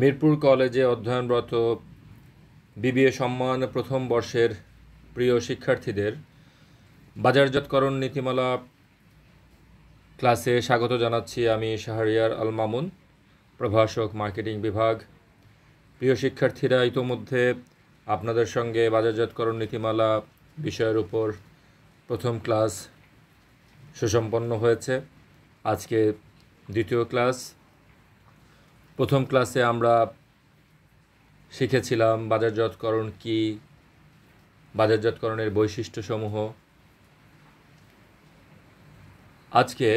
মিরপুর কলেজে অধ্যয়নরত বিবিএ সম্মান প্রথম বর্ষের প্রিয় শিক্ষার্থীদের বাজারজাতকরণ নীতিমালা ক্লাসে স্বাগত জানাচ্ছি আমি শাহরিয়ার আল মামুন প্রভাষক মার্কেটিং বিভাগ প্রিয় শিক্ষার্থীরা ইতোমধ্যে আপনাদের সঙ্গে বাজারজাতকরণ নীতিমালা বিষয়ের উপর প্রথম ক্লাস সুসম্পন্ন হয়েছে আজকে দ্বিতীয় ক্লাস প্রথম ক্লাসে আমরা শিখেছিলাম বাজারজাতকরণ কি বাজারজাতকরণের বৈশিষ্ট্যসমূহ আজকে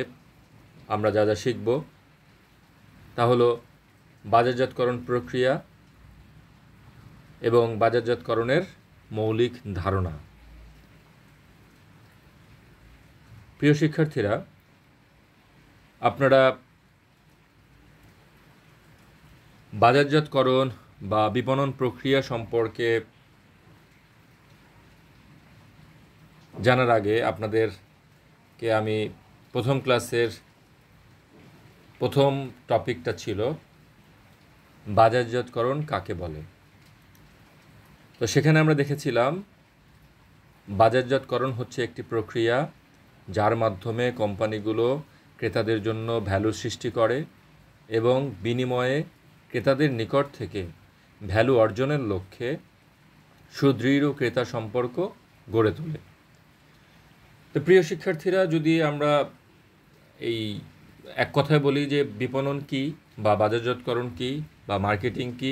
আমরা যা যা শিখব তা হলো বাজারজাতকরণ প্রক্রিয়া এবং বাজারজাতকরণের মৌলিক ধারণা প্রিয় শিক্ষার্থীরা আপনারা বাজারজাতকরণ বা বিপণন প্রক্রিয়া সম্পর্কে জানার আগে আপনাদেরকে আমি প্রথম ক্লাসের প্রথম টপিকটা ছিল বাজারজাতকরণ কাকে বলে তো সেখানে আমরা দেখেছিলাম বাজারজাতকরণ হচ্ছে একটি প্রক্রিয়া যার মাধ্যমে কোম্পানিগুলো ক্রেতাদের জন্য ভ্যালু সৃষ্টি করে এবং বিনিময়ে ক্রেতাদের নিকট থেকে ভ্যালু অর্জনের লক্ষ্যে সুদৃঢ় ক্রেতা সম্পর্ক গড়ে তোলে তো প্রিয় শিক্ষার্থীরা যদি আমরা এই এক কথায় বলি যে বিপণন কী বা বাজারজাতকরণ কী বা মার্কেটিং কী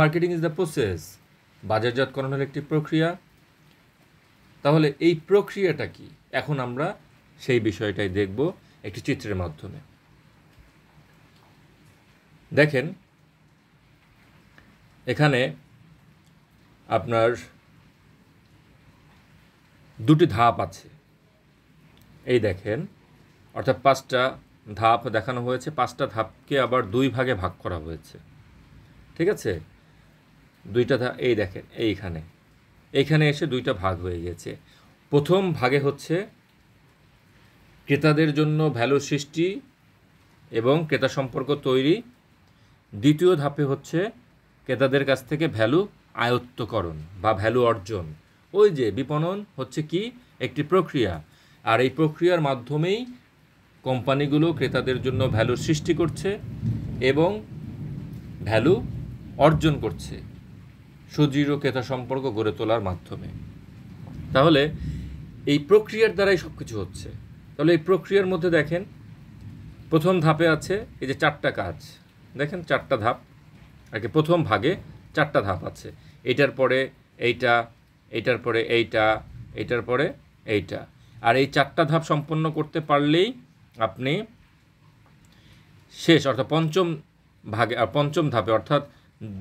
মার্কেটিং ইজ দ্য প্রসেস বাজারজাতকরণের একটি প্রক্রিয়া তাহলে এই প্রক্রিয়াটা কি এখন আমরা সেই বিষয়টাই দেখব একটি চিত্রের মাধ্যমে দেখেন এখানে আপনার দুটি ধাপ আছে এই দেখেন অর্থাৎ পাঁচটা ধাপ দেখানো হয়েছে পাঁচটা ধাপকে আবার দুই ভাগে ভাগ করা হয়েছে ঠিক আছে দুইটা ধাপ এই দেখেন এইখানে এইখানে এসে দুইটা ভাগ হয়ে গেছে প্রথম ভাগে হচ্ছে ক্রেতাদের জন্য ভ্যালু সৃষ্টি এবং ক্রেতা সম্পর্ক তৈরি দ্বিতীয় ধাপে হচ্ছে ক্রেতাদের কাছ থেকে ভ্যালু আয়ত্তকরণ বা ভ্যালু অর্জন ওই যে বিপণন হচ্ছে কি একটি প্রক্রিয়া আর এই প্রক্রিয়ার মাধ্যমেই কোম্পানিগুলো ক্রেতাদের জন্য ভ্যালু সৃষ্টি করছে এবং ভ্যালু অর্জন করছে সুদৃঢ় ক্রেতা সম্পর্ক গড়ে তোলার মাধ্যমে তাহলে এই প্রক্রিয়ার দ্বারাই সব কিছু হচ্ছে তাহলে এই প্রক্রিয়ার মধ্যে দেখেন প্রথম ধাপে আছে এই যে চারটা কাজ দেখেন চারটা ধাপ আগে প্রথম ভাগে চারটা ধাপ আছে এটার পরে এইটা এইটার পরে এইটা এইটার পরে এইটা আর এই চারটা ধাপ সম্পন্ন করতে পারলেই আপনি শেষ অর্থাৎ পঞ্চম ভাগে আর পঞ্চম ধাপে অর্থাৎ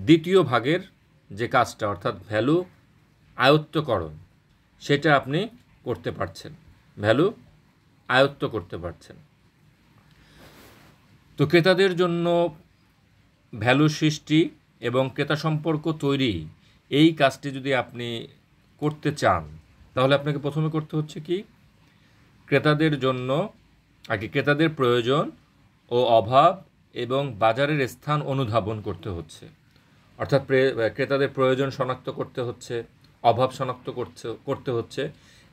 দ্বিতীয় ভাগের যে কাজটা অর্থাৎ ভ্যালু আয়ত্তকরণ সেটা আপনি করতে পারছেন ভ্যালু আয়ত্ত করতে পারছেন তো ক্রেতাদের জন্য ভ্যালু সৃষ্টি এবং ক্রেতা সম্পর্ক তৈরি এই কাজটি যদি আপনি করতে চান তাহলে আপনাকে প্রথমে করতে হচ্ছে কি ক্রেতাদের জন্য আগে ক্রেতাদের প্রয়োজন ও অভাব এবং বাজারের স্থান অনুধাবন করতে হচ্ছে অর্থাৎ ক্রেতাদের প্রয়োজন শনাক্ত করতে হচ্ছে অভাব শনাক্ত করছে করতে হচ্ছে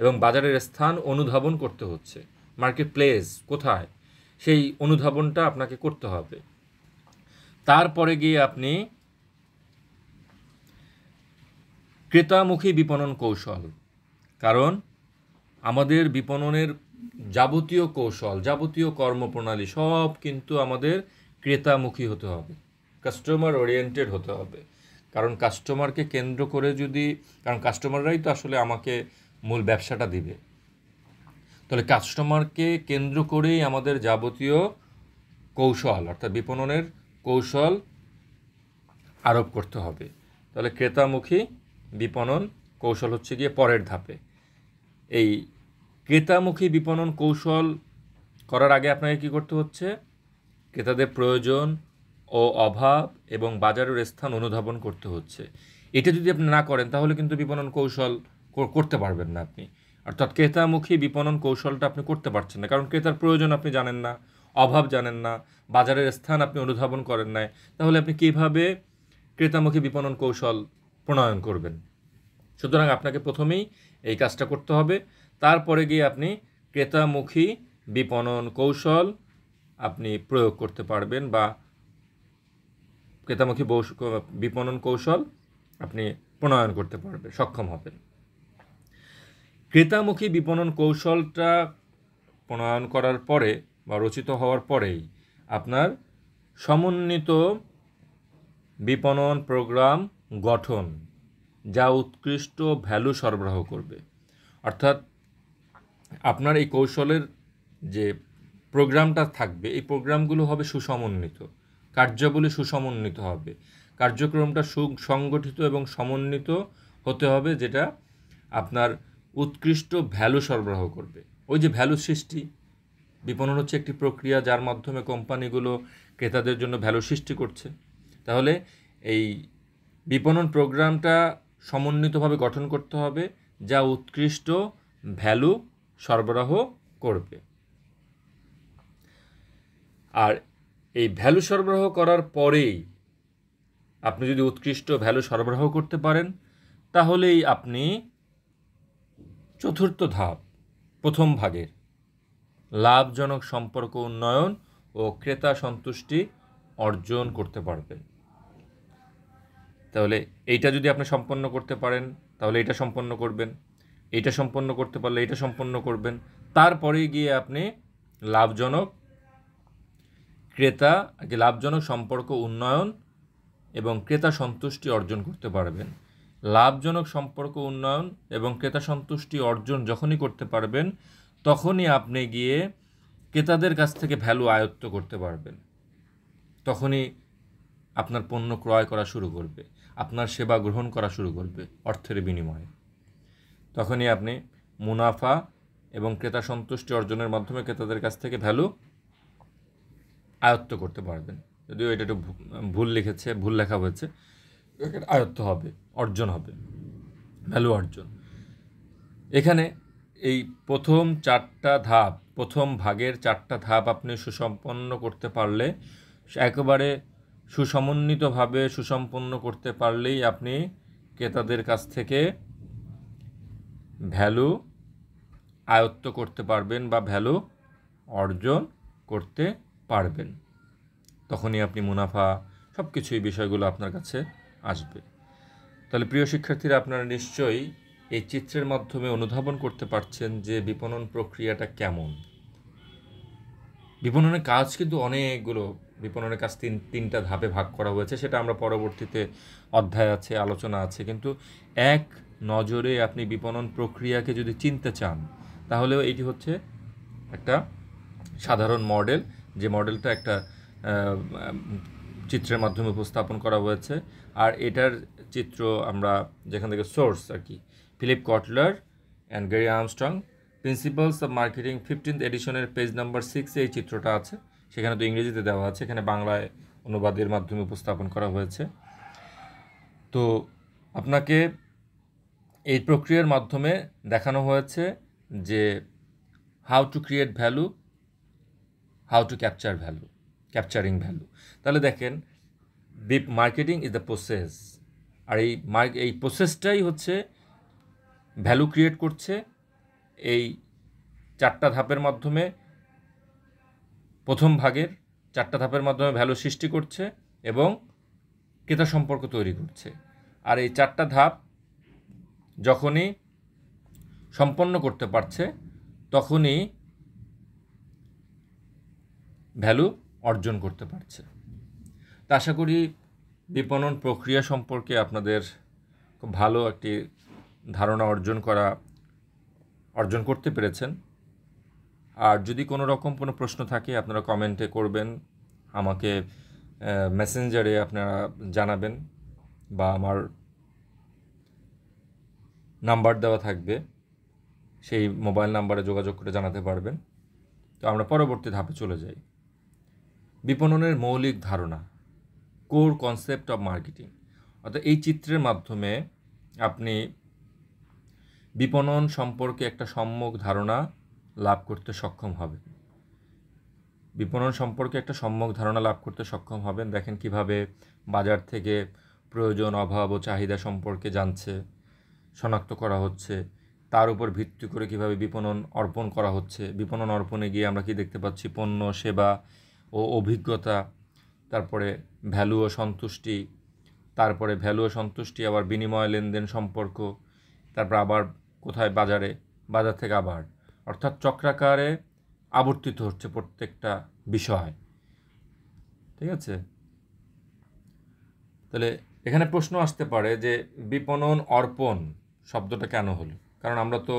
এবং বাজারের স্থান অনুধাবন করতে হচ্ছে মার্কেট প্লেস কোথায় সেই অনুধাবনটা আপনাকে করতে হবে তারপরে গিয়ে আপনি ক্রেতামুখী বিপণন কৌশল কারণ আমাদের বিপণনের যাবতীয় কৌশল যাবতীয় কর্মপ্রণালী সব কিন্তু আমাদের ক্রেতামুখী হতে হবে কাস্টমার ওরিয়েন্টেড হতে হবে কারণ কাস্টমারকে কেন্দ্র করে যদি কারণ কাস্টমাররাই তো আসলে আমাকে মূল ব্যবসাটা দিবে তাহলে কাস্টমারকে কেন্দ্র করেই আমাদের যাবতীয় কৌশল অর্থাৎ বিপণনের কৌশল আরোপ করতে হবে তাহলে ক্রেতামুখী বিপণন কৌশল হচ্ছে গিয়ে পরের ধাপে এই ক্রেতামুখী বিপণন কৌশল করার আগে আপনাকে কি করতে হচ্ছে ক্রেতাদের প্রয়োজন ও অভাব এবং বাজারের স্থান অনুধাবন করতে হচ্ছে এটা যদি আপনি না করেন তাহলে কিন্তু বিপণন কৌশল করতে পারবেন না আপনি অর্থাৎ ক্রেতামুখী বিপণন কৌশলটা আপনি করতে পারছেন না কারণ ক্রেতার প্রয়োজন আপনি জানেন না অভাব জানেন না বাজারের স্থান আপনি অনুধাবন করেন নাই তাহলে আপনি কীভাবে ক্রেতামুখী বিপণন কৌশল প্রণয়ন করবেন সুতরাং আপনাকে প্রথমেই এই কাজটা করতে হবে তারপরে গিয়ে আপনি ক্রেতামুখী বিপণন কৌশল আপনি প্রয়োগ করতে পারবেন বা ক্রেতামুখী বিপণন কৌশল আপনি প্রণয়ন করতে পারবে সক্ষম হবেন ক্রেতামুখী বিপণন কৌশলটা প্রণয়ন করার পরে বা রচিত হওয়ার পরেই আপনার সমন্বিত বিপণন প্রোগ্রাম গঠন যা উৎকৃষ্ট ভ্যালু সরবরাহ করবে অর্থাৎ আপনার এই কৌশলের যে প্রোগ্রামটা থাকবে এই প্রোগ্রামগুলো হবে সুসমন্বিত কার্যাবলী সুসমন্বিত হবে কার্যক্রমটা সুসংগঠিত এবং সমন্বিত হতে হবে যেটা আপনার উৎকৃষ্ট ভ্যালু সরবরাহ করবে ওই যে ভ্যালু সৃষ্টি বিপণন হচ্ছে একটি প্রক্রিয়া যার মাধ্যমে কোম্পানিগুলো ক্রেতাদের জন্য ভ্যালু সৃষ্টি করছে তাহলে এই বিপণন প্রোগ্রামটা সমন্বিতভাবে গঠন করতে হবে যা উৎকৃষ্ট ভ্যালু সরবরাহ করবে আর এই ভ্যালু সরবরাহ করার পরেই আপনি যদি উৎকৃষ্ট ভ্যালু সরবরাহ করতে পারেন তাহলেই আপনি চতুর্থ ধাপ প্রথম ভাগের লাভজনক সম্পর্ক উন্নয়ন ও ক্রেতা সন্তুষ্টি অর্জন করতে পারবেন তাহলে এইটা যদি আপনি সম্পন্ন করতে পারেন তাহলে এটা সম্পন্ন করবেন এটা সম্পন্ন করতে পারলে এটা সম্পন্ন করবেন তারপরে গিয়ে আপনি লাভজনক ক্রেতা লাভজনক সম্পর্ক উন্নয়ন এবং ক্রেতা সন্তুষ্টি অর্জন করতে পারবেন লাভজনক সম্পর্ক উন্নয়ন এবং ক্রেতা সন্তুষ্টি অর্জন যখনই করতে পারবেন তখনই আপনি গিয়ে ক্রেতাদের কাছ থেকে ভ্যালু আয়ত্ত করতে পারবেন তখনই আপনার পণ্য ক্রয় করা শুরু করবে আপনার সেবা গ্রহণ করা শুরু করবে অর্থের বিনিময়ে তখনই আপনি মুনাফা এবং ক্রেতা সন্তুষ্টি অর্জনের মাধ্যমে ক্রেতাদের কাছ থেকে ভ্যালু আয়ত্ত করতে পারবেন যদিও এটা একটু ভুল লিখেছে ভুল লেখা হয়েছে আয়ত্ত হবে অর্জন হবে ভ্যালু অর্জন এখানে এই প্রথম চারটা ধাপ প্রথম ভাগের চারটা ধাপ আপনি সুসম্পন্ন করতে পারলে একেবারে সুসমন্বিতভাবে সুসম্পন্ন করতে পারলেই আপনি ক্রেতাদের কাছ থেকে ভ্যালু আয়ত্ত করতে পারবেন বা ভ্যালু অর্জন করতে পারবেন তখনই আপনি মুনাফা সব কিছুই বিষয়গুলো আপনার কাছে আসবে তাহলে প্রিয় শিক্ষার্থীরা আপনারা নিশ্চয়ই এই চিত্রের মাধ্যমে অনুধাবন করতে পারছেন যে বিপণন প্রক্রিয়াটা কেমন বিপণনের কাজ কিন্তু অনেকগুলো বিপণনের কাজ তিন তিনটা ধাপে ভাগ করা হয়েছে সেটা আমরা পরবর্তীতে অধ্যায় আছে আলোচনা আছে কিন্তু এক নজরে আপনি বিপণন প্রক্রিয়াকে যদি চিনতে চান তাহলেও এটি হচ্ছে একটা সাধারণ মডেল যে মডেলটা একটা চিত্রের মাধ্যমে উপস্থাপন করা হয়েছে আর এটার চিত্র আমরা যেখান থেকে সোর্স আর কি Philip Kotler and Gary Armstrong principles of marketing fifteenth এডিশনের পেজ নাম্বার সিক্সে এই চিত্রটা আছে সেখানে তো ইংরেজিতে দেওয়া আছে এখানে বাংলায় অনুবাদের মাধ্যমে উপস্থাপন করা হয়েছে তো আপনাকে এই প্রক্রিয়ার মাধ্যমে দেখানো হয়েছে যে how to create value how to capture value capturing value তাহলে দেখেন বিপ মার্কেটিং ইজ দ্য প্রসেস আর এই এই প্রসেসটাই হচ্ছে ভ্যালু ক্রিয়েট করছে এই চারটা ধাপের মাধ্যমে প্রথম ভাগের চারটা ধাপের মাধ্যমে ভ্যালু সৃষ্টি করছে এবং ক্রেতা সম্পর্ক তৈরি করছে আর এই চারটা ধাপ যখনই সম্পন্ন করতে পারছে তখনই ভ্যালু অর্জন করতে পারছে তা আশা করি বিপণন প্রক্রিয়া সম্পর্কে আপনাদের খুব ভালো একটি ধারণা অর্জন করা অর্জন করতে পেরেছেন আর যদি কোনো রকম কোনো প্রশ্ন থাকে আপনারা কমেন্টে করবেন আমাকে মেসেঞ্জারে আপনারা জানাবেন বা আমার নাম্বার দেওয়া থাকবে সেই মোবাইল নাম্বারে যোগাযোগ করে জানাতে পারবেন তো আমরা পরবর্তী ধাপে চলে যাই বিপণনের মৌলিক ধারণা কোর কনসেপ্ট অফ মার্কেটিং অর্থাৎ এই চিত্রের মাধ্যমে আপনি বিপণন সম্পর্কে একটা সম্যক ধারণা লাভ করতে সক্ষম হবে বিপণন সম্পর্কে একটা সম্যক ধারণা লাভ করতে সক্ষম হবেন দেখেন কিভাবে বাজার থেকে প্রয়োজন অভাব ও চাহিদা সম্পর্কে জানছে শনাক্ত করা হচ্ছে তার উপর ভিত্তি করে কিভাবে বিপণন অর্পণ করা হচ্ছে বিপণন অর্পণে গিয়ে আমরা কি দেখতে পাচ্ছি পণ্য সেবা ও অভিজ্ঞতা তারপরে ভ্যালু ও সন্তুষ্টি তারপরে ভ্যালু ও সন্তুষ্টি আবার বিনিময় লেনদেন সম্পর্ক তারপর আবার কোথায় বাজারে বাজার থেকে আবার অর্থাৎ চক্রাকারে আবর্তিত হচ্ছে প্রত্যেকটা বিষয় ঠিক আছে তাহলে এখানে প্রশ্ন আসতে পারে যে বিপণন অর্পণ শব্দটা কেন হলো কারণ আমরা তো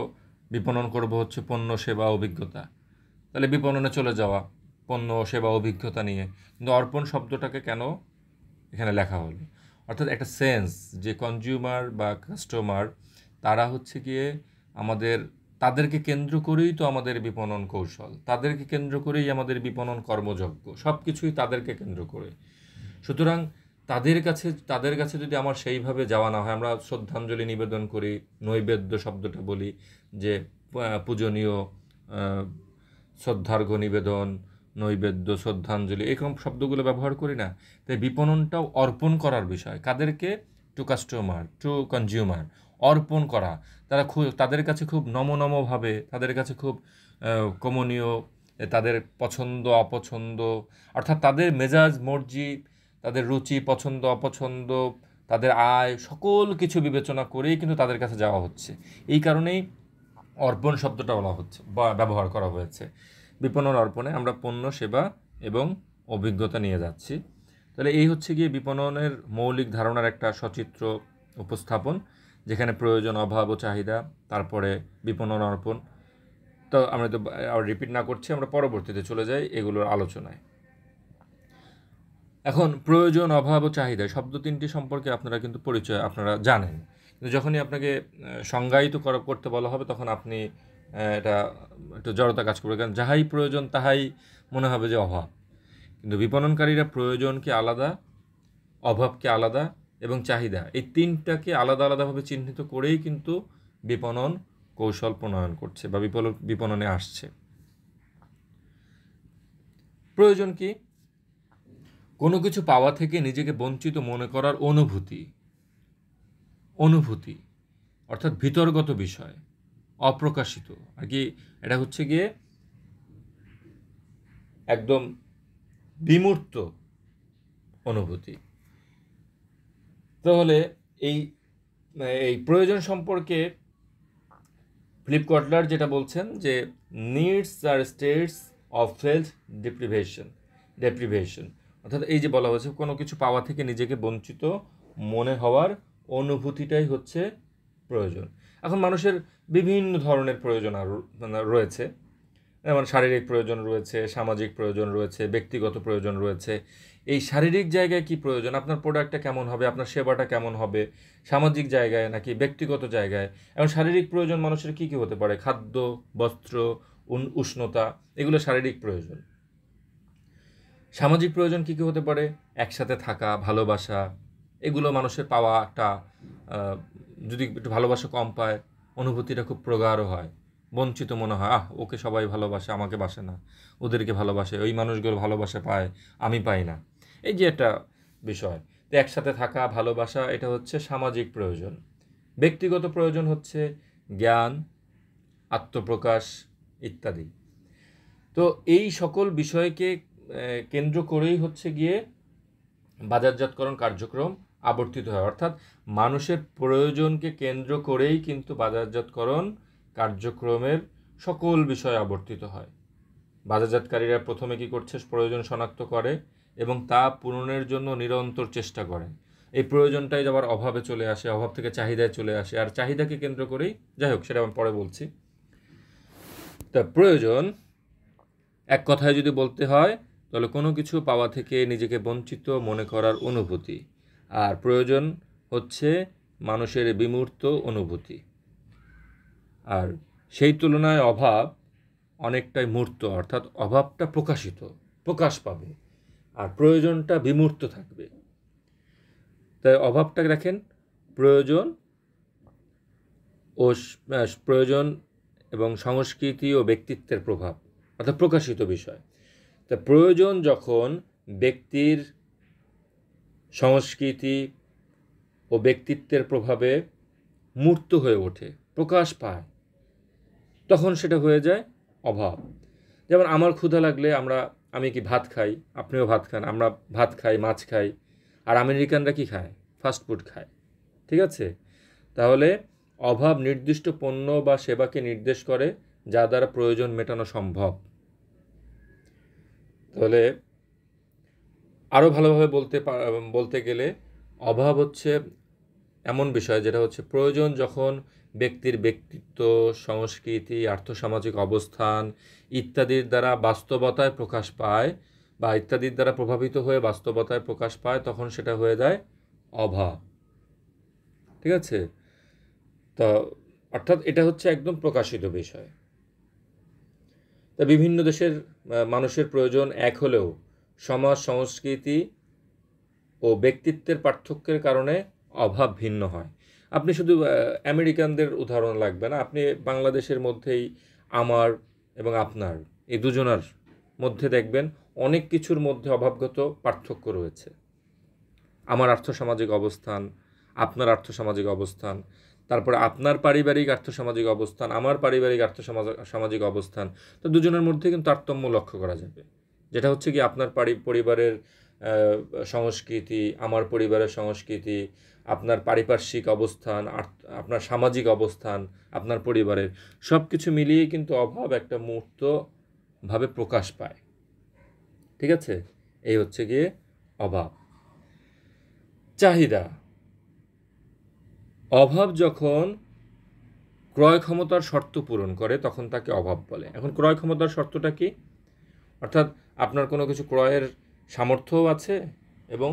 বিপণন করব হচ্ছে পণ্য সেবা অভিজ্ঞতা তাহলে বিপণনে চলে যাওয়া পণ্য সেবা অভিজ্ঞতা নিয়ে কিন্তু অর্পণ শব্দটাকে কেন এখানে লেখা হলো অর্থাৎ একটা সেন্স যে কনজিউমার বা কাস্টমার তারা হচ্ছে গিয়ে আমাদের তাদেরকে কেন্দ্র করেই তো আমাদের বিপণন কৌশল তাদেরকে কেন্দ্র করেই আমাদের বিপণন কর্মযজ্ঞ সব কিছুই তাদেরকে কেন্দ্র করে সুতরাং তাদের কাছে তাদের কাছে যদি আমার সেইভাবে যাওয়া না হয় আমরা শ্রদ্ধাঞ্জলি নিবেদন করি নৈবেদ্য শব্দটা বলি যে পূজনীয় শ্রদ্ধার্ঘ নিবেদন নৈবেদ্য শ্রদ্ধাঞ্জলি এরকম শব্দগুলো ব্যবহার করি না তাই বিপণনটাও অর্পণ করার বিষয় কাদেরকে টু কাস্টমার টু কনজিউমার অর্পণ করা তারা খুব তাদের কাছে খুব নমনমভাবে তাদের কাছে খুব কমনীয় তাদের পছন্দ অপছন্দ অর্থাৎ তাদের মেজাজ মর্জি তাদের রুচি পছন্দ অপছন্দ তাদের আয় সকল কিছু বিবেচনা করেই কিন্তু তাদের কাছে যাওয়া হচ্ছে এই কারণেই অর্পণ শব্দটা বলা হচ্ছে বা ব্যবহার করা হয়েছে বিপণন অর্পণে আমরা পণ্য সেবা এবং অভিজ্ঞতা নিয়ে যাচ্ছি তাহলে এই হচ্ছে গিয়ে বিপণনের মৌলিক ধারণার একটা সচিত্র উপস্থাপন যেখানে প্রয়োজন অভাব ও চাহিদা তারপরে বিপণন অর্পণ তো আমরা তো আর রিপিট না করছি আমরা পরবর্তীতে চলে যাই এগুলোর আলোচনায় এখন প্রয়োজন অভাব ও চাহিদা শব্দ তিনটি সম্পর্কে আপনারা কিন্তু পরিচয় আপনারা জানেন কিন্তু যখনই আপনাকে সংজ্ঞায়িত করা করতে বলা হবে তখন আপনি এটা একটু জড়তা কাজ করবে কারণ যাহাই প্রয়োজন তাহাই মনে হবে যে অভাব কিন্তু বিপণনকারীরা প্রয়োজনকে আলাদা অভাবকে আলাদা এবং চাহিদা এই তিনটাকে আলাদা আলাদাভাবে চিহ্নিত করেই কিন্তু বিপণন কৌশল প্রণয়ন করছে বা বিপল বিপণনে আসছে প্রয়োজন কি কোনো কিছু পাওয়া থেকে নিজেকে বঞ্চিত মনে করার অনুভূতি অনুভূতি অর্থাৎ ভিতরগত বিষয় অপ্রকাশিত আর কি এটা হচ্ছে গিয়ে একদম বিমূর্ত অনুভূতি তাহলে এই এই প্রয়োজন সম্পর্কে ফ্লিপকার্টলার যেটা বলছেন যে needs are states of felt deprivation deprivation অর্থাৎ এই যে বলা হয়েছে কোনো কিছু পাওয়া থেকে নিজেকে বঞ্চিত মনে হওয়ার অনুভূতিটাই হচ্ছে প্রয়োজন এখন মানুষের বিভিন্ন ধরনের প্রয়োজন আর মানে রয়েছে যেমন শারীরিক প্রয়োজন রয়েছে সামাজিক প্রয়োজন রয়েছে ব্যক্তিগত প্রয়োজন রয়েছে এই শারীরিক জায়গায় কি প্রয়োজন আপনার প্রোডাক্টটা কেমন হবে আপনার সেবাটা কেমন হবে সামাজিক জায়গায় নাকি ব্যক্তিগত জায়গায় এবং শারীরিক প্রয়োজন মানুষের কি কি হতে পারে খাদ্য বস্ত্র উষ্ণতা এগুলো শারীরিক প্রয়োজন সামাজিক প্রয়োজন কী কী হতে পারে একসাথে থাকা ভালোবাসা এগুলো মানুষের পাওয়া একটা যদি একটু ভালোবাসা কম পায় অনুভূতিটা খুব প্রগাঢ় হয় বঞ্চিত মনে হয় আহ ওকে সবাই ভালোবাসে আমাকে বাসে না ওদেরকে ভালোবাসে ওই মানুষগুলো ভালোবাসা পায় আমি পাই না এই যে একটা বিষয় তো একসাথে থাকা ভালোবাসা এটা হচ্ছে সামাজিক প্রয়োজন ব্যক্তিগত প্রয়োজন হচ্ছে জ্ঞান আত্মপ্রকাশ ইত্যাদি তো এই সকল বিষয়কে কেন্দ্র করেই হচ্ছে গিয়ে বাজারজাতকরণ কার্যক্রম আবর্তিত হয় অর্থাৎ মানুষের প্রয়োজনকে কেন্দ্র করেই কিন্তু বাজারজাতকরণ কার্যক্রমের সকল বিষয় আবর্তিত হয় বাজারজাতকারীরা প্রথমে কি করছে প্রয়োজন শনাক্ত করে এবং তা পূরণের জন্য নিরন্তর চেষ্টা করে এই প্রয়োজনটাই আবার অভাবে চলে আসে অভাব থেকে চাহিদায় চলে আসে আর চাহিদাকে কেন্দ্র করেই যাই হোক সেটা আমি পরে বলছি তা প্রয়োজন এক কথায় যদি বলতে হয় তাহলে কোনো কিছু পাওয়া থেকে নিজেকে বঞ্চিত মনে করার অনুভূতি আর প্রয়োজন হচ্ছে মানুষের বিমূর্ত অনুভূতি আর সেই তুলনায় অভাব অনেকটাই মূর্ত অর্থাৎ অভাবটা প্রকাশিত প্রকাশ পাবে আর প্রয়োজনটা বিমূর্ত থাকবে তাই অভাবটা রাখেন প্রয়োজন ও প্রয়োজন এবং সংস্কৃতি ও ব্যক্তিত্বের প্রভাব অর্থাৎ প্রকাশিত বিষয় তা প্রয়োজন যখন ব্যক্তির সংস্কৃতি ও ব্যক্তিত্বের প্রভাবে মূর্ত হয়ে ওঠে প্রকাশ পায় তখন সেটা হয়ে যায় অভাব যেমন আমার ক্ষুধা লাগলে আমরা আমি কি ভাত খাই আপনিও ভাত খান আমরা ভাত খাই মাছ খাই আর আমেরিকানরা কি খায় ফাস্ট ফুড খায় ঠিক আছে তাহলে অভাব নির্দিষ্ট পণ্য বা সেবাকে নির্দেশ করে যা দ্বারা প্রয়োজন মেটানো সম্ভব তাহলে আরও ভালোভাবে বলতে বলতে গেলে অভাব হচ্ছে এমন বিষয় যেটা হচ্ছে প্রয়োজন যখন ব্যক্তির ব্যক্তিত্ব সংস্কৃতি আর্থসামাজিক অবস্থান ইত্যাদির দ্বারা বাস্তবতায় প্রকাশ পায় বা ইত্যাদির দ্বারা প্রভাবিত হয়ে বাস্তবতায় প্রকাশ পায় তখন সেটা হয়ে যায় অভা ঠিক আছে তা অর্থাৎ এটা হচ্ছে একদম প্রকাশিত বিষয় তা বিভিন্ন দেশের মানুষের প্রয়োজন এক হলেও সমাজ সংস্কৃতি ও ব্যক্তিত্বের পার্থক্যের কারণে অভাব ভিন্ন হয় আপনি শুধু আমেরিকানদের উদাহরণ লাগবে না আপনি বাংলাদেশের মধ্যেই আমার এবং আপনার এই দুজনার মধ্যে দেখবেন অনেক কিছুর মধ্যে অভাবগত পার্থক্য রয়েছে আমার আর্থসামাজিক অবস্থান আপনার আর্থসামাজিক অবস্থান তারপরে আপনার পারিবারিক আর্থসামাজিক অবস্থান আমার পারিবারিক আর্থসামাজিক সামাজিক অবস্থান তো দুজনের মধ্যে কিন্তু তারতম্য লক্ষ্য করা যাবে যেটা হচ্ছে কি আপনার পরিবারের সংস্কৃতি আমার পরিবারের সংস্কৃতি আপনার পারিপার্শ্বিক অবস্থান আপনার সামাজিক অবস্থান আপনার পরিবারের সব কিছু মিলিয়ে কিন্তু অভাব একটা মূর্তভাবে প্রকাশ পায় ঠিক আছে এই হচ্ছে গিয়ে অভাব চাহিদা অভাব যখন ক্রয় ক্ষমতার শর্ত পূরণ করে তখন তাকে অভাব বলে এখন ক্রয় ক্ষমতার শর্তটা কি অর্থাৎ আপনার কোনো কিছু ক্রয়ের সামর্থ্যও আছে এবং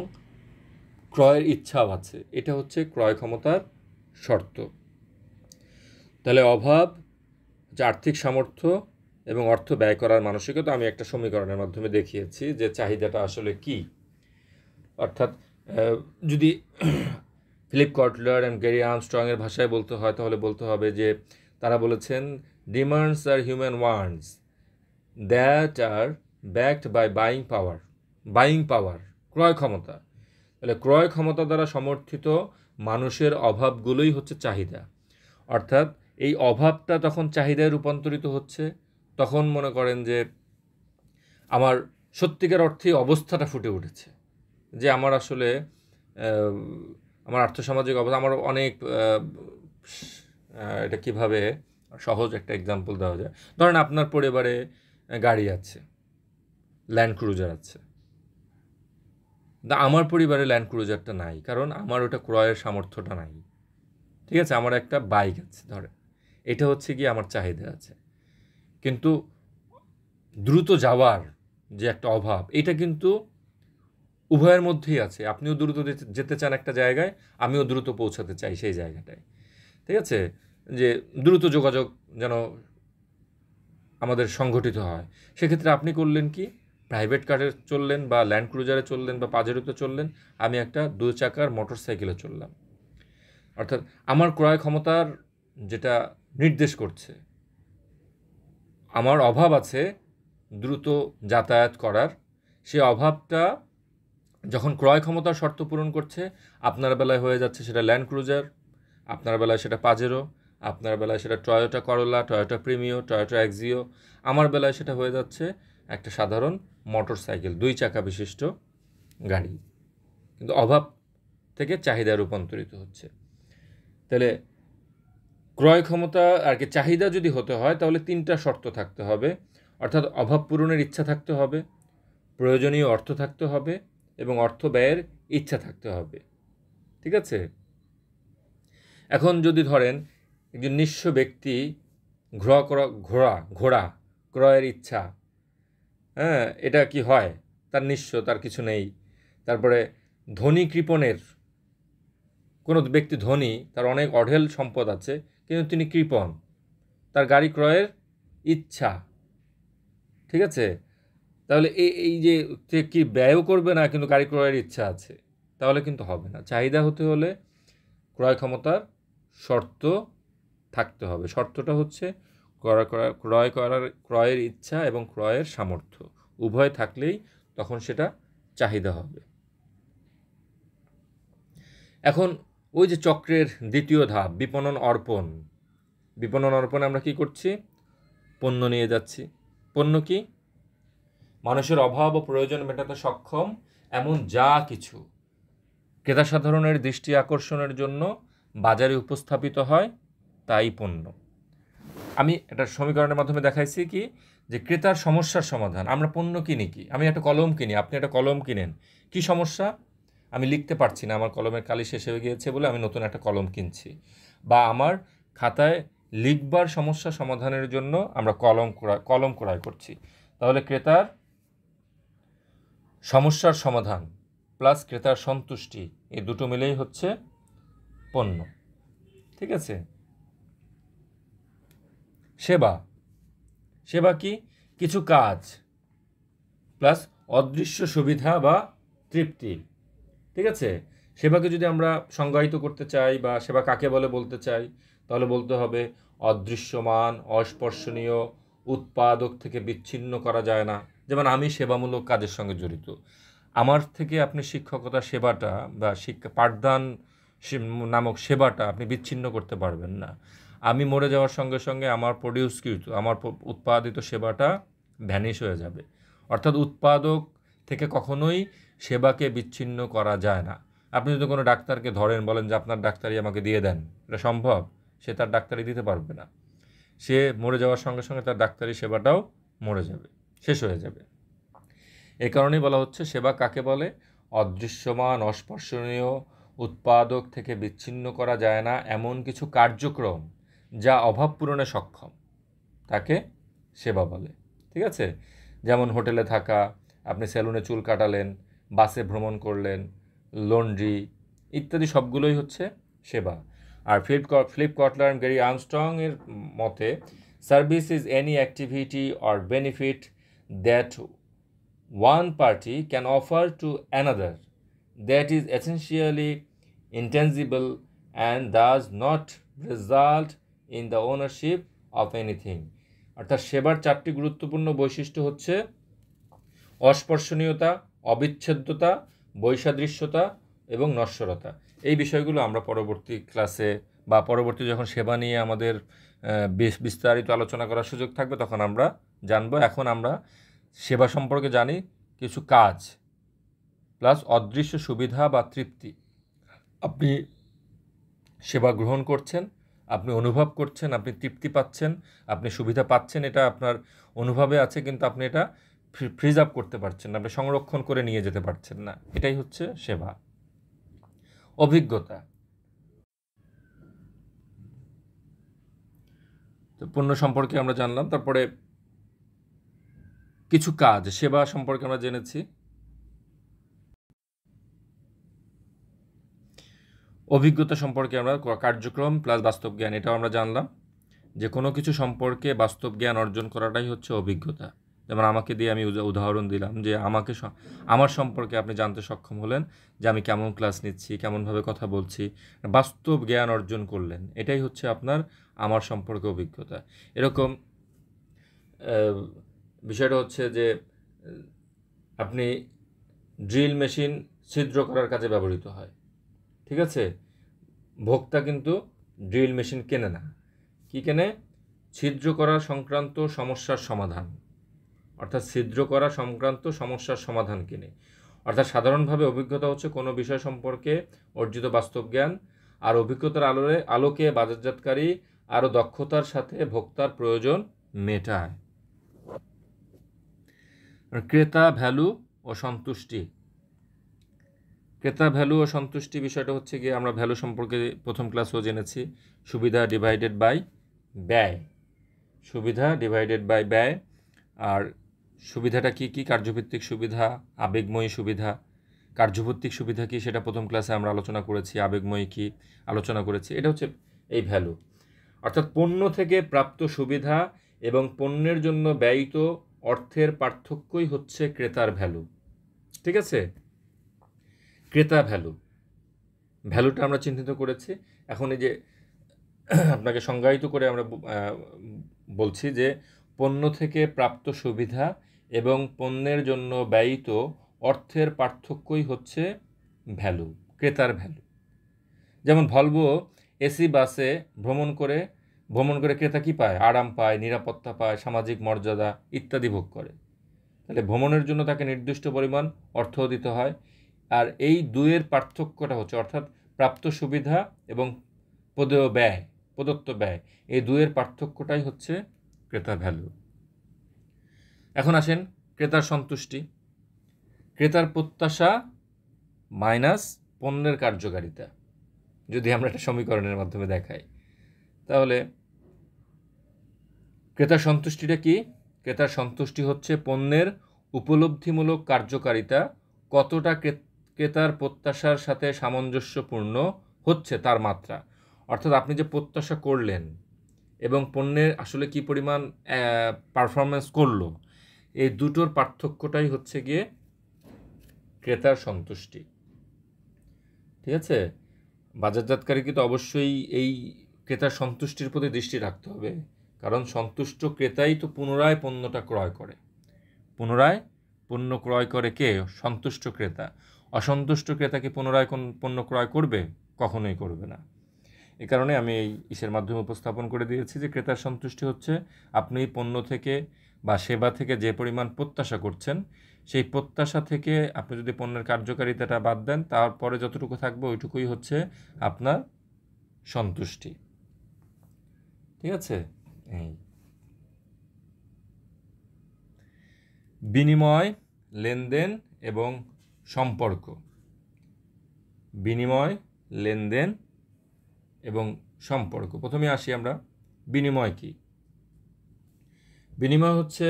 ক্রয়ের ইচ্ছাও আছে এটা হচ্ছে ক্রয় ক্ষমতার শর্ত তাহলে অভাব যে আর্থিক সামর্থ্য এবং অর্থ ব্যয় করার মানসিকতা আমি একটা সমীকরণের মাধ্যমে দেখিয়েছি যে চাহিদাটা আসলে কি অর্থাৎ যদি ফিলিপ অ্যান্ড গেরি আর্মস্ট্রংয়ের ভাষায় বলতে হয় তাহলে বলতে হবে যে তারা বলেছেন demands are human wants that are backed by buying power buying power ক্রয় ক্ষমতা তাহলে ক্রয় ক্ষমতা দ্বারা সমর্থিত মানুষের অভাবগুলোই হচ্ছে চাহিদা অর্থাৎ এই অভাবটা তখন চাহিদায় রূপান্তরিত হচ্ছে তখন মনে করেন যে আমার সত্যিকার অর্থে অবস্থাটা ফুটে উঠেছে যে আমার আসলে আমার আর্থসামাজিক অবস্থা আমার অনেক এটা কীভাবে সহজ একটা এক্সাম্পল দেওয়া যায় ধরেন আপনার পরিবারে গাড়ি আছে ল্যান্ড ক্রুজার আছে না আমার পরিবারে ল্যান্ড ক্রুজারটা নাই কারণ আমার ওটা ক্রয়ের সামর্থ্যটা নাই ঠিক আছে আমার একটা বাইক আছে ধরে এটা হচ্ছে গিয়ে আমার চাহিদা আছে কিন্তু দ্রুত যাওয়ার যে একটা অভাব এটা কিন্তু উভয়ের মধ্যেই আছে আপনিও দ্রুত যেতে চান একটা জায়গায় আমিও দ্রুত পৌঁছাতে চাই সেই জায়গাটায় ঠিক আছে যে দ্রুত যোগাযোগ যেন আমাদের সংগঠিত হয় সেক্ষেত্রে আপনি করলেন কি প্রাইভেট কারে চললেন বা ল্যান্ড ক্রুজারে চললেন বা পাজেরোতে চললেন আমি একটা দু চাকার মোটর সাইকেলে চললাম অর্থাৎ আমার ক্রয় ক্ষমতার যেটা নির্দেশ করছে আমার অভাব আছে দ্রুত যাতায়াত করার সে অভাবটা যখন ক্রয় ক্ষমতার শর্ত পূরণ করছে আপনার বেলায় হয়ে যাচ্ছে সেটা ল্যান্ড ক্রুজার আপনার বেলায় সেটা পাজেরো আপনার বেলায় সেটা Toyota Corolla Toyota Premio Toyota Axio আমার বেলায় সেটা হয়ে যাচ্ছে একটা সাধারণ মোটর সাইকেল দুই চাকা বিশিষ্ট গাড়ি কিন্তু অভাব থেকে চাহিদা রূপান্তরিত হচ্ছে তাহলে ক্রয় ক্ষমতা আর কি চাহিদা যদি হতে হয় তাহলে তিনটা শর্ত থাকতে হবে অর্থাৎ অভাব পূরণের ইচ্ছা থাকতে হবে প্রয়োজনীয় অর্থ থাকতে হবে এবং অর্থ ব্যয়ের ইচ্ছা থাকতে হবে ঠিক আছে এখন যদি ধরেন একজন নিঃস্ব ব্যক্তি ঘোড়া ঘোড়া ঘোড়া ক্রয়ের ইচ্ছা হ্যাঁ এটা কি হয় তার নিঃস্ব তার কিছু নেই তারপরে ধনী কৃপণের কোনো ব্যক্তি ধনী তার অনেক অঢেল সম্পদ আছে কিন্তু তিনি কৃপণ তার গাড়ি ক্রয়ের ইচ্ছা ঠিক আছে তাহলে এই এই যে কি ব্যয়ও করবে না কিন্তু গাড়ি ক্রয়ের ইচ্ছা আছে তাহলে কিন্তু হবে না চাহিদা হতে হলে ক্রয় ক্ষমতার শর্ত থাকতে হবে শর্তটা হচ্ছে ক্রয় করা ক্রয় করার ক্রয়ের ইচ্ছা এবং ক্রয়ের সামর্থ্য উভয় থাকলেই তখন সেটা চাহিদা হবে এখন ওই যে চক্রের দ্বিতীয় ধাপ বিপণন অর্পণ বিপণন অর্পণে আমরা কি করছি পণ্য নিয়ে যাচ্ছি পণ্য কি মানুষের অভাব ও প্রয়োজন মেটাতে সক্ষম এমন যা কিছু ক্রেতা সাধারণের দৃষ্টি আকর্ষণের জন্য বাজারে উপস্থাপিত হয় তাই পণ্য আমি এটা সমীকরণের মাধ্যমে দেখাইছি কি যে ক্রেতার সমস্যার সমাধান আমরা পণ্য কিনি কি আমি একটা কলম কিনি আপনি একটা কলম কিনেন কি সমস্যা আমি লিখতে পারছি না আমার কলমের কালি শেষ হয়ে গিয়েছে বলে আমি নতুন একটা কলম কিনছি বা আমার খাতায় লিখবার সমস্যা সমাধানের জন্য আমরা কলম ক্রয় কলম ক্রয় করছি তাহলে ক্রেতার সমস্যার সমাধান প্লাস ক্রেতার সন্তুষ্টি এই দুটো মিলেই হচ্ছে পণ্য ঠিক আছে সেবা সেবা কি কিছু কাজ প্লাস অদৃশ্য সুবিধা বা তৃপ্তি ঠিক আছে সেবাকে যদি আমরা সংজ্ঞায়িত করতে চাই বা সেবা কাকে বলে বলতে চাই তাহলে বলতে হবে অদৃশ্যমান অস্পর্শনীয় উৎপাদক থেকে বিচ্ছিন্ন করা যায় না যেমন আমি সেবামূলক কাজের সঙ্গে জড়িত আমার থেকে আপনি শিক্ষকতা সেবাটা বা শিক্ষা পাঠদান নামক সেবাটা আপনি বিচ্ছিন্ন করতে পারবেন না আমি মরে যাওয়ার সঙ্গে সঙ্গে আমার প্রডিউসকৃত আমার উৎপাদিত সেবাটা ভ্যানিশ হয়ে যাবে অর্থাৎ উৎপাদক থেকে কখনোই সেবাকে বিচ্ছিন্ন করা যায় না আপনি যদি কোনো ডাক্তারকে ধরেন বলেন যে আপনার ডাক্তারি আমাকে দিয়ে দেন এটা সম্ভব সে তার ডাক্তারি দিতে পারবে না সে মরে যাওয়ার সঙ্গে সঙ্গে তার ডাক্তারি সেবাটাও মরে যাবে শেষ হয়ে যাবে এ কারণেই বলা হচ্ছে সেবা কাকে বলে অদৃশ্যমান অস্পর্শনীয় উৎপাদক থেকে বিচ্ছিন্ন করা যায় না এমন কিছু কার্যক্রম যা অভাব পূরণে সক্ষম তাকে সেবা বলে ঠিক আছে যেমন হোটেলে থাকা আপনি সেলুনে চুল কাটালেন বাসে ভ্রমণ করলেন লন্ড্রি ইত্যাদি সবগুলোই হচ্ছে সেবা আর ফিলিপ ফিলিপ গ্যারি আর্মস্ট্রংয়ের এর মতে service is any activity or benefit that one party can offer to another that is essentially intangible and does not result in the ownership of anything অর্থাৎ সেবার চারটি গুরুত্বপূর্ণ বৈশিষ্ট্য হচ্ছে অস্পর্শনীয়তা অবিচ্ছেদ্যতা বৈসাদৃশ্যতা এবং নশ্বরতা এই বিষয়গুলো আমরা পরবর্তী ক্লাসে বা পরবর্তী যখন সেবা নিয়ে আমাদের বেশ বিস্তারিত আলোচনা করার সুযোগ থাকবে তখন আমরা জানবো এখন আমরা সেবা সম্পর্কে জানি কিছু কাজ প্লাস অদৃশ্য সুবিধা বা তৃপ্তি আপনি সেবা গ্রহণ করছেন আপনি অনুভব করছেন আপনি তৃপ্তি পাচ্ছেন আপনি সুবিধা পাচ্ছেন এটা আপনার অনুভবে আছে কিন্তু আপনি এটা ফ্রিজ আপ করতে পারছেন না আপনি সংরক্ষণ করে নিয়ে যেতে পারছেন না এটাই হচ্ছে সেবা অভিজ্ঞতা তো পণ্য সম্পর্কে আমরা জানলাম তারপরে কিছু কাজ সেবা সম্পর্কে আমরা জেনেছি অভিজ্ঞতা সম্পর্কে আমরা কার্যক্রম প্লাস বাস্তব জ্ঞান এটাও আমরা জানলাম যে কোনো কিছু সম্পর্কে বাস্তব জ্ঞান অর্জন করাটাই হচ্ছে অভিজ্ঞতা যেমন আমাকে দিয়ে আমি উদাহরণ দিলাম যে আমাকে আমার সম্পর্কে আপনি জানতে সক্ষম হলেন যে আমি কেমন ক্লাস নিচ্ছি কেমনভাবে কথা বলছি বাস্তব জ্ঞান অর্জন করলেন এটাই হচ্ছে আপনার আমার সম্পর্কে অভিজ্ঞতা এরকম বিষয়টা হচ্ছে যে আপনি ড্রিল মেশিন ছিদ্র করার কাজে ব্যবহৃত হয় ঠিক আছে ভোক্তা কিন্তু ড্রিল মেশিন কেনে না কী কেনে ছিদ্র করা সংক্রান্ত সমস্যার সমাধান অর্থাৎ ছিদ্র করা সংক্রান্ত সমস্যার সমাধান কিনে অর্থাৎ সাধারণভাবে অভিজ্ঞতা হচ্ছে কোনো বিষয় সম্পর্কে অর্জিত বাস্তব জ্ঞান আর অভিজ্ঞতার আলোরে আলোকে বাজারজাতকারী আরও দক্ষতার সাথে ভোক্তার প্রয়োজন মেটায় ক্রেতা ভ্যালু ও সন্তুষ্টি ক্রেতা ভ্যালু ও সন্তুষ্টি বিষয়টা হচ্ছে গিয়ে আমরা ভ্যালু সম্পর্কে প্রথম ক্লাসেও জেনেছি সুবিধা ডিভাইডেড বাই ব্যয় সুবিধা ডিভাইডেড বাই ব্যয় আর সুবিধাটা কি কি কার্যভিত্তিক সুবিধা আবেগময়ী সুবিধা কার্যভিত্তিক সুবিধা কি সেটা প্রথম ক্লাসে আমরা আলোচনা করেছি আবেগময়ী কি আলোচনা করেছি এটা হচ্ছে এই ভ্যালু অর্থাৎ পণ্য থেকে প্রাপ্ত সুবিধা এবং পণ্যের জন্য ব্যয়িত অর্থের পার্থক্যই হচ্ছে ক্রেতার ভ্যালু ঠিক আছে ক্রেতা ভ্যালু ভ্যালুটা আমরা চিহ্নিত করেছি এখন এই যে আপনাকে সংজ্ঞায়িত করে আমরা বলছি যে পণ্য থেকে প্রাপ্ত সুবিধা এবং পণ্যের জন্য ব্যয়িত অর্থের পার্থক্যই হচ্ছে ভ্যালু ক্রেতার ভ্যালু যেমন ভলভো এসি বাসে ভ্রমণ করে ভ্রমণ করে ক্রেতা কী পায় আরাম পায় নিরাপত্তা পায় সামাজিক মর্যাদা ইত্যাদি ভোগ করে তাহলে ভ্রমণের জন্য তাকে নির্দিষ্ট পরিমাণ অর্থ দিতে হয় আর এই দুয়ের পার্থক্যটা হচ্ছে অর্থাৎ প্রাপ্ত সুবিধা এবং প্রদেয় ব্যয় প্রদত্ত ব্যয় এই দুয়ের পার্থক্যটাই হচ্ছে ক্রেতা ভ্যালু এখন আসেন ক্রেতার সন্তুষ্টি ক্রেতার প্রত্যাশা মাইনাস পণ্যের কার্যকারিতা যদি আমরা একটা সমীকরণের মাধ্যমে দেখাই তাহলে ক্রেতার সন্তুষ্টিটা কি ক্রেতার সন্তুষ্টি হচ্ছে পণ্যের উপলব্ধিমূলক কার্যকারিতা কতটা ক্রেতার প্রত্যাশার সাথে সামঞ্জস্যপূর্ণ হচ্ছে তার মাত্রা অর্থাৎ আপনি যে প্রত্যাশা করলেন এবং পণ্যের আসলে কি পরিমাণ পারফরমেন্স করলো এই দুটোর পার্থক্যটাই হচ্ছে গিয়ে ক্রেতার সন্তুষ্টি ঠিক আছে বাজারজাতকারীকে তো অবশ্যই এই ক্রেতার সন্তুষ্টির প্রতি দৃষ্টি রাখতে হবে কারণ সন্তুষ্ট ক্রেতাই তো পুনরায় পণ্যটা ক্রয় করে পুনরায় পণ্য ক্রয় করে কে সন্তুষ্ট ক্রেতা অসন্তুষ্ট ক্রেতাকে পুনরায় কোন পণ্য ক্রয় করবে কখনোই করবে না এ কারণে আমি এই ইসের মাধ্যমে উপস্থাপন করে দিয়েছি যে ক্রেতার সন্তুষ্টি হচ্ছে আপনি পণ্য থেকে বা সেবা থেকে যে পরিমাণ প্রত্যাশা করছেন সেই প্রত্যাশা থেকে আপনি যদি পণ্যের কার্যকারিতাটা বাদ দেন তারপরে যতটুকু থাকবে ওইটুকুই হচ্ছে আপনার সন্তুষ্টি ঠিক আছে এই বিনিময় লেনদেন এবং সম্পর্ক বিনিময় লেনদেন এবং সম্পর্ক প্রথমে আসি আমরা বিনিময় কি বিনিময় হচ্ছে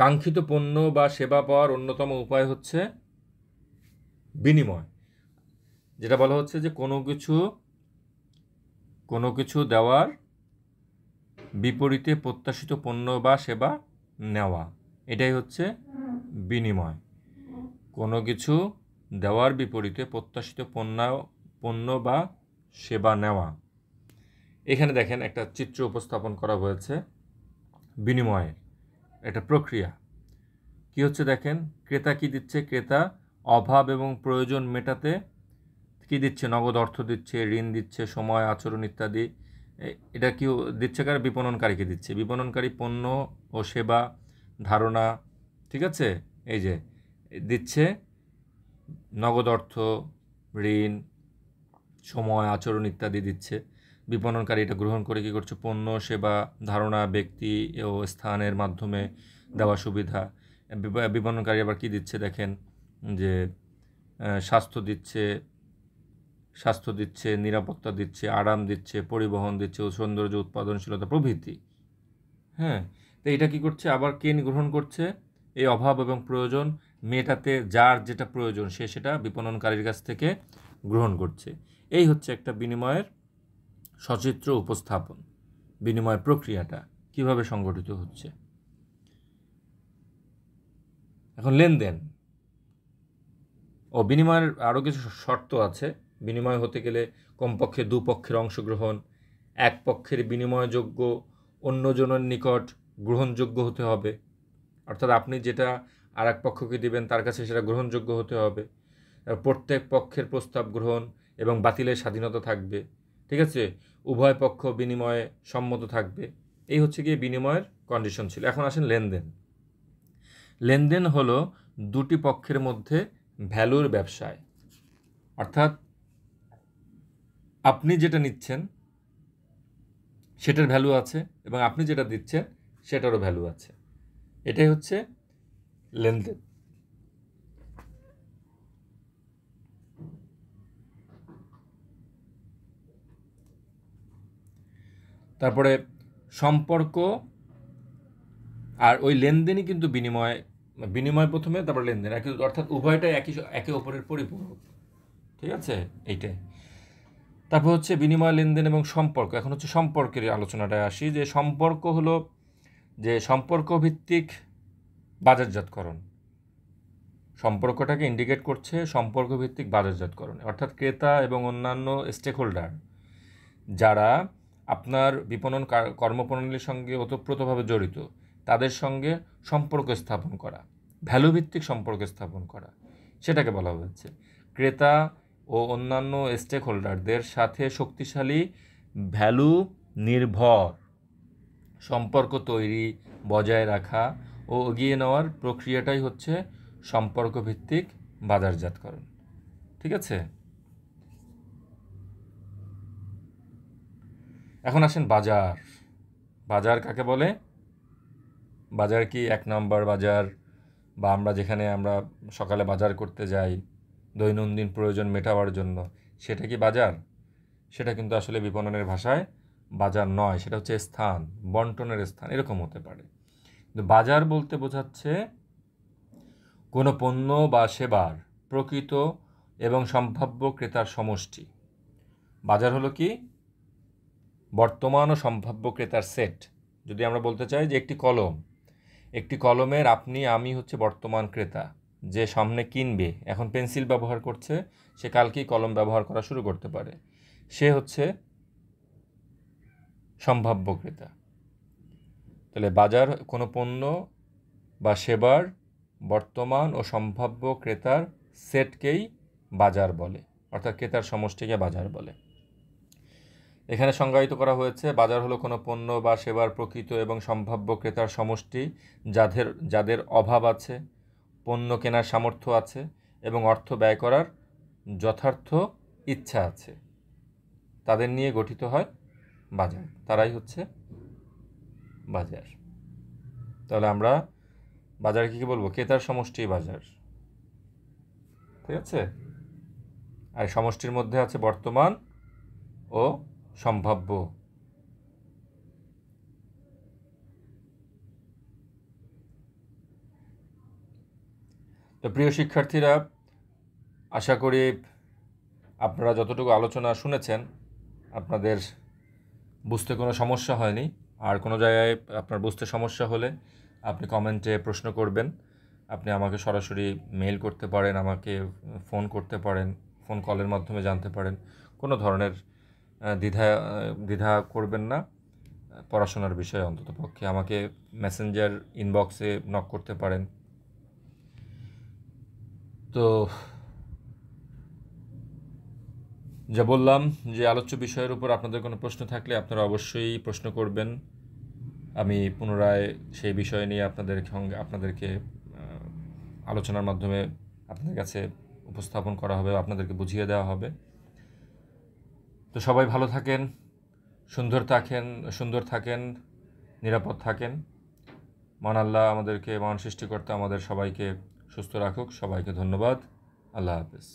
কাঙ্ক্ষিত পণ্য বা সেবা পাওয়ার অন্যতম উপায় হচ্ছে বিনিময় যেটা বলা হচ্ছে যে কোনো কিছু কোনো কিছু দেওয়ার বিপরীতে প্রত্যাশিত পণ্য বা সেবা নেওয়া এটাই হচ্ছে বিনিময় কোনো কিছু দেওয়ার বিপরীতে প্রত্যাশিত পণ্য পণ্য বা সেবা নেওয়া এখানে দেখেন একটা চিত্র উপস্থাপন করা হয়েছে বিনিময়ের একটা প্রক্রিয়া কি হচ্ছে দেখেন ক্রেতা কি দিচ্ছে ক্রেতা অভাব এবং প্রয়োজন মেটাতে কি দিচ্ছে নগদ অর্থ দিচ্ছে ঋণ দিচ্ছে সময় আচরণ ইত্যাদি এটা কি দিচ্ছে কার বিপণনকারীকে দিচ্ছে বিপণনকারী পণ্য ও সেবা ধারণা ঠিক আছে এই যে দিচ্ছে নগদ অর্থ ঋণ সময় আচরণ ইত্যাদি দিচ্ছে বিপণনকারী এটা গ্রহণ করে কী করছে পণ্য সেবা ধারণা ব্যক্তি ও স্থানের মাধ্যমে দেওয়া সুবিধা বিপণনকারী আবার কী দিচ্ছে দেখেন যে স্বাস্থ্য দিচ্ছে স্বাস্থ্য দিচ্ছে নিরাপত্তা দিচ্ছে আরাম দিচ্ছে পরিবহন দিচ্ছে ও সৌন্দর্য উৎপাদনশীলতা প্রভৃতি হ্যাঁ তো এটা কী করছে আবার কেন গ্রহণ করছে এই অভাব এবং প্রয়োজন মেটাতে যার যেটা প্রয়োজন সে সেটা বিপণনকারীর কাছ থেকে গ্রহণ করছে এই হচ্ছে একটা বিনিময়ের সচিত্র উপস্থাপন বিনিময় প্রক্রিয়াটা কিভাবে সংগঠিত হচ্ছে এখন লেনদেন ও বিনিময়ের আরও কিছু শর্ত আছে বিনিময় হতে গেলে কমপক্ষে দুপক্ষের অংশগ্রহণ এক পক্ষের বিনিময়যোগ্য অন্যজনের নিকট গ্রহণযোগ্য হতে হবে অর্থাৎ আপনি যেটা আর এক পক্ষকে দিবেন তার কাছে সেটা গ্রহণযোগ্য হতে হবে প্রত্যেক পক্ষের প্রস্তাব গ্রহণ এবং বাতিলের স্বাধীনতা থাকবে ঠিক আছে উভয় পক্ষ বিনিময়ে সম্মত থাকবে এই হচ্ছে গিয়ে বিনিময়ের কন্ডিশন ছিল এখন আসেন লেনদেন লেনদেন হল দুটি পক্ষের মধ্যে ভ্যালুর ব্যবসায় অর্থাৎ আপনি যেটা নিচ্ছেন সেটার ভ্যালু আছে এবং আপনি যেটা দিচ্ছেন সেটারও ভ্যালু আছে এটাই হচ্ছে লেনদেন তারপরে সম্পর্ক আর ওই লেনদেনই কিন্তু বিনিময় বিনিময় প্রথমে তারপরে লেনদেন একই অর্থাৎ উভয়টাই একই একে অপরের পরিপূরক ঠিক আছে এইটাই তারপর হচ্ছে বিনিময় লেনদেন এবং সম্পর্ক এখন হচ্ছে সম্পর্কের আলোচনাটায় আসি যে সম্পর্ক হলো যে সম্পর্ক ভিত্তিক বাজারজাতকরণ সম্পর্কটাকে ইন্ডিকেট করছে সম্পর্ক ভিত্তিক বাজারজাতকরণ অর্থাৎ ক্রেতা এবং অন্যান্য স্টেক হোল্ডার যারা আপনার বিপণন কর্মপ্রণালীর সঙ্গে ওতপ্রোতভাবে জড়িত তাদের সঙ্গে সম্পর্ক স্থাপন করা ভ্যালু ভিত্তিক সম্পর্ক স্থাপন করা সেটাকে বলা হয়েছে ক্রেতা ও অন্যান্য স্টেক হোল্ডারদের সাথে শক্তিশালী ভ্যালু নির্ভর সম্পর্ক তৈরি বজায় রাখা ও এগিয়ে নেওয়ার প্রক্রিয়াটাই হচ্ছে সম্পর্কভিত্তিক বাজারজাতকরণ ঠিক আছে এখন আসেন বাজার বাজার কাকে বলে বাজার কি এক নম্বর বাজার বা আমরা যেখানে আমরা সকালে বাজার করতে যাই দৈনন্দিন প্রয়োজন মেটাবার জন্য সেটা কি বাজার সেটা কিন্তু আসলে বিপণনের ভাষায় বাজার নয় সেটা হচ্ছে স্থান বন্টনের স্থান এরকম হতে পারে কিন্তু বাজার বলতে বোঝাচ্ছে কোনো পণ্য বা সেবার প্রকৃত এবং সম্ভাব্য ক্রেতার সমষ্টি বাজার হলো কি বর্তমান ও সম্ভাব্য ক্রেতার সেট যদি আমরা বলতে চাই যে একটি কলম একটি কলমের আপনি আমি হচ্ছে বর্তমান ক্রেতা যে সামনে কিনবে এখন পেন্সিল ব্যবহার করছে সে কালকেই কলম ব্যবহার করা শুরু করতে পারে সে হচ্ছে সম্ভাব্য ক্রেতা তাহলে বাজার কোনো পণ্য বা সেবার বর্তমান ও সম্ভাব্য ক্রেতার সেটকেই বাজার বলে অর্থাৎ ক্রেতার সমষ্টিকে বাজার বলে এখানে সংজ্ঞায়িত করা হয়েছে বাজার হলো কোনো পণ্য বা সেবার প্রকৃত এবং সম্ভাব্য ক্রেতার সমষ্টি যাদের যাদের অভাব আছে পণ্য কেনার সামর্থ্য আছে এবং অর্থ ব্যয় করার যথার্থ ইচ্ছা আছে তাদের নিয়ে গঠিত হয় বাজার তারাই হচ্ছে বাজার তাহলে আমরা বাজারকে কী বলবো ক্রেতার সমষ্টি বাজার ঠিক আছে আর সমষ্টির মধ্যে আছে বর্তমান ও সম্ভাব্য তো প্রিয় শিক্ষার্থীরা আশা করি আপনারা যতটুকু আলোচনা শুনেছেন আপনাদের বুঝতে কোনো সমস্যা হয়নি আর কোনো জায়গায় আপনার বুঝতে সমস্যা হলে আপনি কমেন্টে প্রশ্ন করবেন আপনি আমাকে সরাসরি মেইল করতে পারেন আমাকে ফোন করতে পারেন ফোন কলের মাধ্যমে জানতে পারেন কোনো ধরনের দ্বিধা দ্বিধা করবেন না পড়াশোনার বিষয়ে অন্তত পক্ষে আমাকে মেসেঞ্জার ইনবক্সে নক করতে পারেন তো যা বললাম যে আলোচ্য বিষয়ের উপর আপনাদের কোনো প্রশ্ন থাকলে আপনারা অবশ্যই প্রশ্ন করবেন আমি পুনরায় সেই বিষয় নিয়ে আপনাদের সঙ্গে আপনাদেরকে আলোচনার মাধ্যমে আপনাদের কাছে উপস্থাপন করা হবে আপনাদেরকে বুঝিয়ে দেওয়া হবে তো সবাই ভালো থাকেন সুন্দর থাকেন সুন্দর থাকেন নিরাপদ থাকেন মান আল্লাহ আমাদেরকে মান সৃষ্টিকর্তা আমাদের সবাইকে সুস্থ রাখুক সবাইকে ধন্যবাদ আল্লাহ হাফেজ